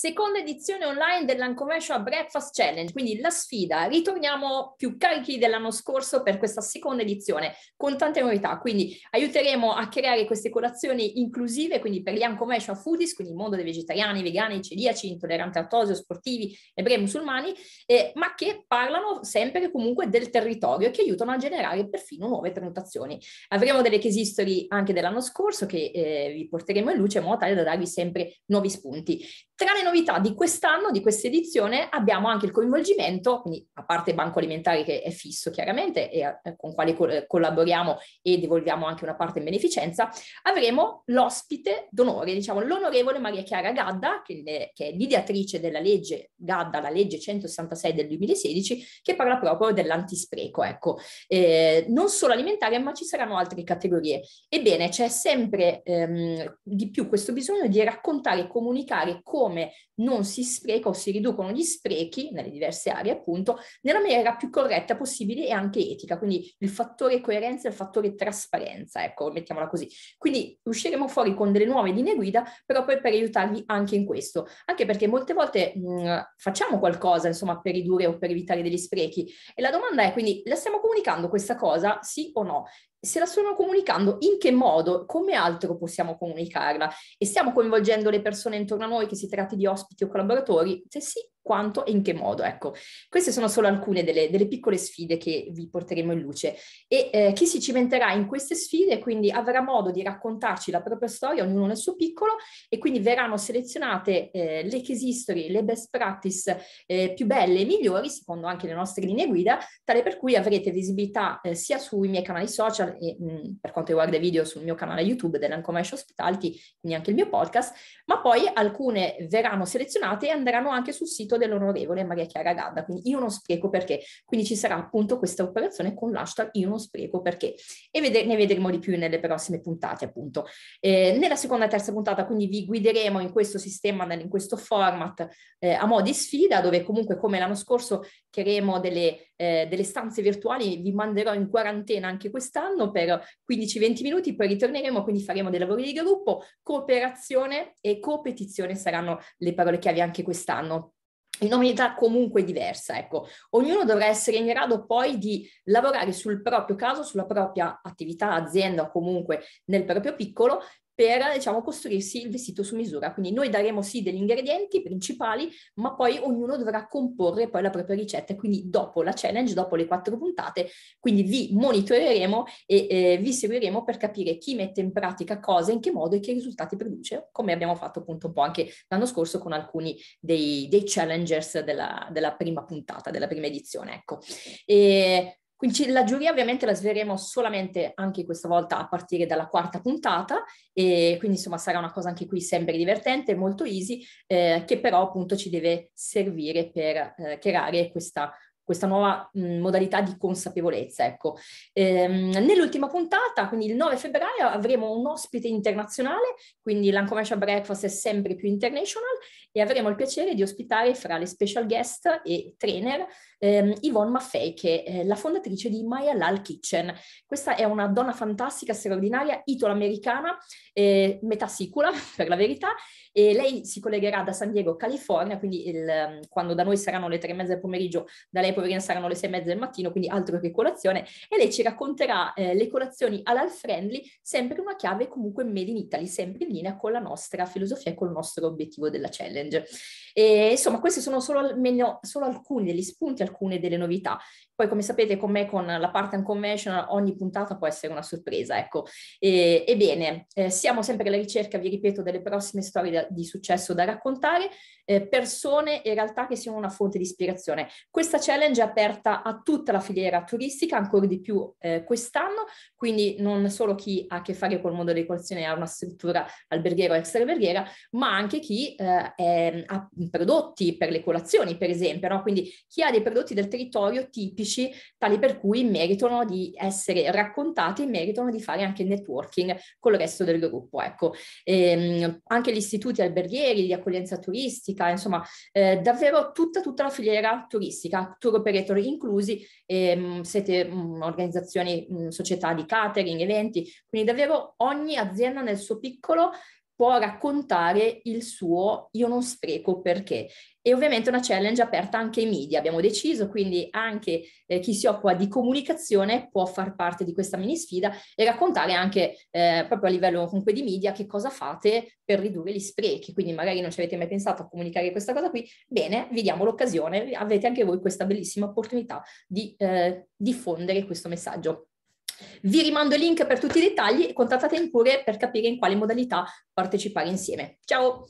seconda edizione online dell'Uncommercial Breakfast Challenge, quindi la sfida. Ritorniamo più carichi dell'anno scorso per questa seconda edizione con tante novità, quindi aiuteremo a creare queste colazioni inclusive, quindi per gli Uncommercial Foodies, quindi il mondo dei vegetariani, vegani, celiaci, intolleranti al lattosio, sportivi, ebrei, musulmani, eh, ma che parlano sempre comunque del territorio e che aiutano a generare perfino nuove prenotazioni. Avremo delle case history anche dell'anno scorso che eh, vi porteremo in luce in modo tale da darvi sempre nuovi spunti. Tra le novità di quest'anno, di questa edizione, abbiamo anche il coinvolgimento, quindi a parte Banco Alimentare che è fisso chiaramente e eh, con quale co- eh, collaboriamo e devolviamo anche una parte in beneficenza, avremo l'ospite d'onore, diciamo l'onorevole Maria Chiara Gadda, che, le, che è l'ideatrice della legge Gadda, la legge 166 del 2016, che parla proprio dell'antispreco, ecco, eh, non solo alimentare ma ci saranno altre categorie. Ebbene, c'è sempre ehm, di più questo bisogno di raccontare e comunicare come come non si spreca o si riducono gli sprechi nelle diverse aree, appunto, nella maniera più corretta possibile e anche etica. Quindi il fattore coerenza e il fattore trasparenza, ecco, mettiamola così. Quindi usciremo fuori con delle nuove linee guida, però poi per aiutarvi anche in questo, anche perché molte volte mh, mm, facciamo qualcosa, insomma, per ridurre o per evitare degli sprechi. E la domanda è quindi, la stiamo comunicando questa cosa, sì o no? se la stanno comunicando, in che modo, come altro possiamo comunicarla? E stiamo coinvolgendo le persone intorno a noi, che si tratti di ospiti o collaboratori? Se cioè, sì, quanto e in che modo. Ecco, queste sono solo alcune delle, delle piccole sfide che vi porteremo in luce e eh, chi si cimenterà in queste sfide quindi avrà modo di raccontarci la propria storia, ognuno nel suo piccolo e quindi verranno selezionate eh, le case history, le best practice eh, più belle e migliori secondo anche le nostre linee guida, tale per cui avrete visibilità eh, sia sui miei canali social e mh, mm, per quanto riguarda i video sul mio canale YouTube dell'Ancomash Hospitality, quindi anche il mio podcast, ma poi alcune verranno selezionate e andranno anche sul sito sito dell'onorevole Maria Chiara Gadda, quindi io non spreco perché, quindi ci sarà appunto questa operazione con l'hashtag io non spreco perché e vede- ne vedremo di più nelle prossime puntate appunto. Eh, nella seconda e terza puntata quindi vi guideremo in questo sistema, in questo format eh, a mo' di sfida dove comunque come l'anno scorso creeremo delle, eh, delle stanze virtuali, vi manderò in quarantena anche quest'anno per 15-20 minuti, poi ritorneremo, quindi faremo dei lavori di gruppo, cooperazione e competizione saranno le parole chiave anche quest'anno in un'unità comunque diversa, ecco. Ognuno dovrà essere in grado poi di lavorare sul proprio caso, sulla propria attività, azienda o comunque nel proprio piccolo per diciamo, costruirsi il vestito su misura. Quindi noi daremo sì degli ingredienti principali, ma poi ognuno dovrà comporre poi la propria ricetta. Quindi dopo la challenge, dopo le quattro puntate, quindi vi monitoreremo e eh, vi seguiremo per capire chi mette in pratica cosa, in che modo e che risultati produce, come abbiamo fatto appunto un po' anche l'anno scorso con alcuni dei, dei challengers della, della, prima puntata, della prima edizione. Ecco. E quindi la giuria ovviamente la sveleremo solamente anche questa volta a partire dalla quarta puntata e quindi insomma sarà una cosa anche qui sempre divertente, molto easy, eh, che però appunto ci deve servire per eh, creare questa questa nuova mh, modalità di consapevolezza. Ecco. Ehm, nell'ultima puntata, quindi il 9 febbraio, avremo un ospite internazionale, quindi l'Uncommercial Breakfast è sempre più international e avremo il piacere di ospitare fra le special guest e trainer ehm, Yvonne Maffei, che è la fondatrice di My Halal Kitchen. Questa è una donna fantastica, straordinaria, italo-americana, eh, metà sicula per la verità, e lei si collegherà da San Diego, California, quindi il, quando da noi saranno le tre e mezza del pomeriggio, da lei poverina saranno le sei e mezza del mattino, quindi altro che colazione, e lei ci racconterà eh, le colazioni halal friendly, sempre in una chiave comunque made in Italy, sempre in linea con la nostra filosofia e col nostro obiettivo della challenge. E, insomma, questi sono solo, almeno, solo alcuni degli spunti, alcune delle novità. Poi, come sapete, con me, con la parte unconventional, ogni puntata può essere una sorpresa, ecco. E, ebbene, eh, siamo sempre alla ricerca, vi ripeto, delle prossime storie da, di successo da raccontare, eh, persone e realtà che siano una fonte di ispirazione. Questa challenge challenge è aperta a tutta la filiera turistica, ancora di più eh, quest'anno, quindi non solo chi ha a che fare col mondo dell'equazione e ha una struttura alberghiera o extra ma anche chi eh, è, ha prodotti per le colazioni, per esempio, no? quindi chi ha dei prodotti del territorio tipici, tali per cui meritano di essere raccontati e meritano di fare anche networking con il resto del gruppo. Ecco. E, ehm, anche gli istituti alberghieri, di accoglienza turistica, insomma, eh, davvero tutta, tutta la filiera turistica, tour operator inclusi, ehm, siete mh, mm, organizzazioni, mh, mm, società di catering, eventi, quindi davvero ogni azienda nel suo piccolo può raccontare il suo io non spreco perché. E ovviamente una challenge aperta anche ai media, abbiamo deciso, quindi anche eh, chi si occupa di comunicazione può far parte di questa mini sfida e raccontare anche eh, proprio a livello comunque di media che cosa fate per ridurre gli sprechi. Quindi magari non ci avete mai pensato a comunicare questa cosa qui, bene, vi diamo l'occasione, avete anche voi questa bellissima opportunità di eh, diffondere questo messaggio. Vi rimando il link per tutti i dettagli e contattate pure per capire in quale modalità partecipare insieme. Ciao!